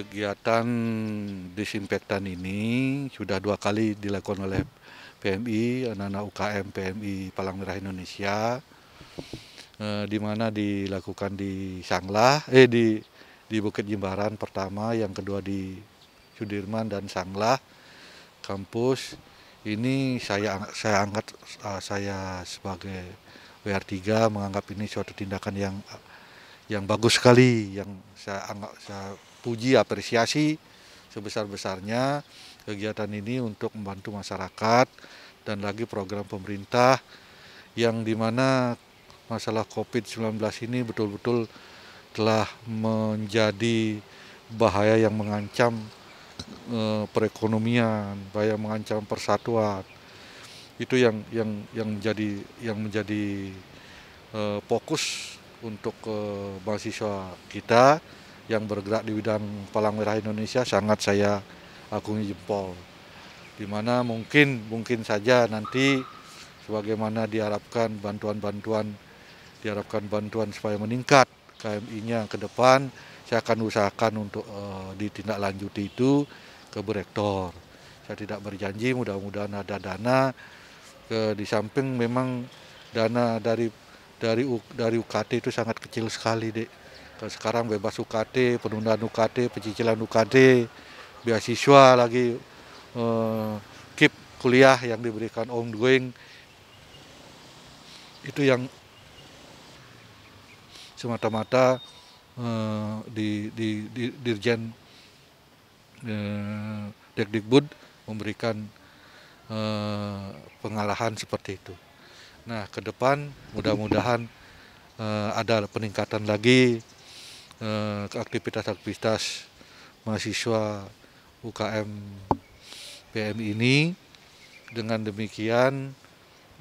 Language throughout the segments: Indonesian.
kegiatan disinfektan ini sudah dua kali dilakukan oleh PMI, anak-anak UKM PMI Palang Merah Indonesia, eh, di mana dilakukan di Sanglah, eh di di Bukit Jimbaran pertama, yang kedua di Sudirman dan Sanglah kampus. Ini saya saya angkat eh, saya sebagai WR3 menganggap ini suatu tindakan yang yang bagus sekali yang saya anggap saya puji apresiasi sebesar-besarnya kegiatan ini untuk membantu masyarakat dan lagi program pemerintah yang dimana masalah COVID-19 ini betul-betul telah menjadi bahaya yang mengancam e, perekonomian, bahaya mengancam persatuan. Itu yang yang yang menjadi yang menjadi e, fokus untuk e, mahasiswa kita yang bergerak di bidang palang merah Indonesia sangat saya agungi jempol. Dimana mungkin mungkin saja nanti sebagaimana diharapkan bantuan-bantuan diharapkan bantuan supaya meningkat KMI-nya ke depan, saya akan usahakan untuk uh, ditindaklanjuti itu ke Berektor. Saya tidak berjanji, mudah-mudahan ada dana. Ke, di samping memang dana dari dari dari UKT itu sangat kecil sekali, dek Nah, sekarang bebas UKT, penundaan UKT, pencicilan UKT, beasiswa lagi, eh, kip kuliah yang diberikan ongoing. Itu yang semata-mata eh, di, di, di Dirjen eh, Dekdikbud memberikan eh, pengalahan seperti itu. Nah, ke depan mudah-mudahan eh, ada peningkatan lagi Eh, aktivitas-aktivitas mahasiswa UKM PM ini dengan demikian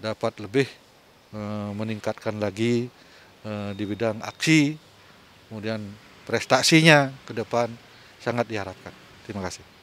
dapat lebih eh, meningkatkan lagi eh, di bidang aksi kemudian prestasinya ke depan sangat diharapkan. Terima kasih.